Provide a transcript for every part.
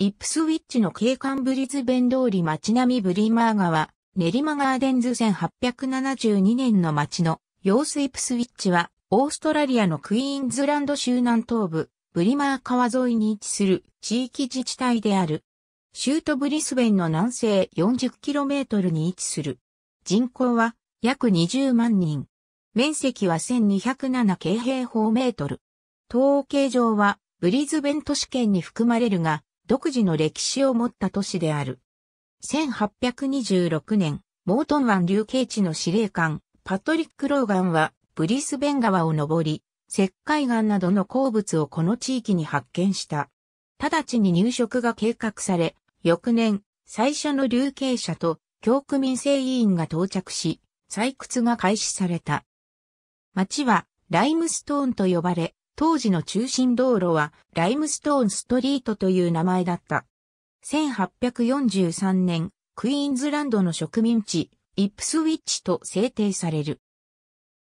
イップスウィッチの景観ブリズベン通り街並みブリマー川、練馬ガーデンズ1872年の街のヨースイップスウィッチは、オーストラリアのクイーンズランド州南東部、ブリマー川沿いに位置する地域自治体である。州都ブリスベンの南西 40km に位置する。人口は約20万人。面積は1207平方メートル。統計上はブリズベン都市圏に含まれるが、独自の歴史を持った都市である。1826年、モートン湾流刑地の司令官、パトリック・ローガンは、ブリスベン川を登り、石灰岩などの鉱物をこの地域に発見した。直ちに入植が計画され、翌年、最初の流刑者と教区民生委員が到着し、採掘が開始された。町はライムストーンと呼ばれ、当時の中心道路はライムストーンストリートという名前だった。1843年、クイーンズランドの植民地、イップスウィッチと制定される。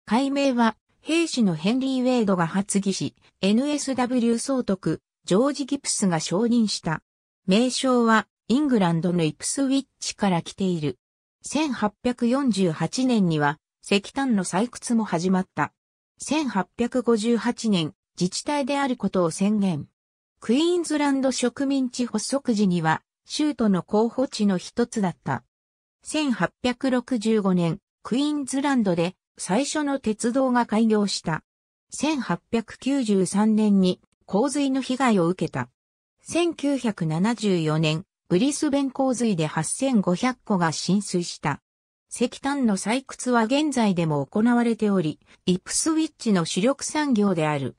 改名は、兵士のヘンリー・ウェイドが発議し、NSW 総督、ジョージ・ギプスが承認した。名称は、イングランドのイプスウィッチから来ている。1848年には、石炭の採掘も始まった。1858年、自治体であることを宣言。クイーンズランド植民地発足時には、州都の候補地の一つだった。1865年、クイーンズランドで最初の鉄道が開業した。1893年に洪水の被害を受けた。1974年、ブリスベン洪水で8500個が浸水した。石炭の採掘は現在でも行われており、イプスウィッチの主力産業である。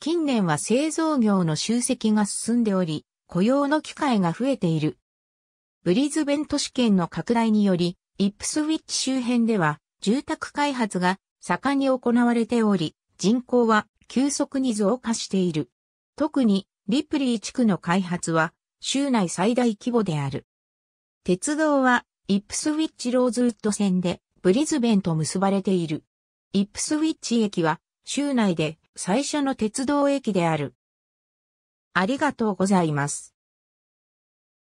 近年は製造業の集積が進んでおり、雇用の機会が増えている。ブリズベン都市圏の拡大により、イップスウィッチ周辺では住宅開発が盛んに行われており、人口は急速に増加している。特にリプリー地区の開発は州内最大規模である。鉄道はイップスウィッチローズウッド線でブリズベンと結ばれている。イップスウィッチ駅は州内で最初の鉄道駅である。ありがとうございます。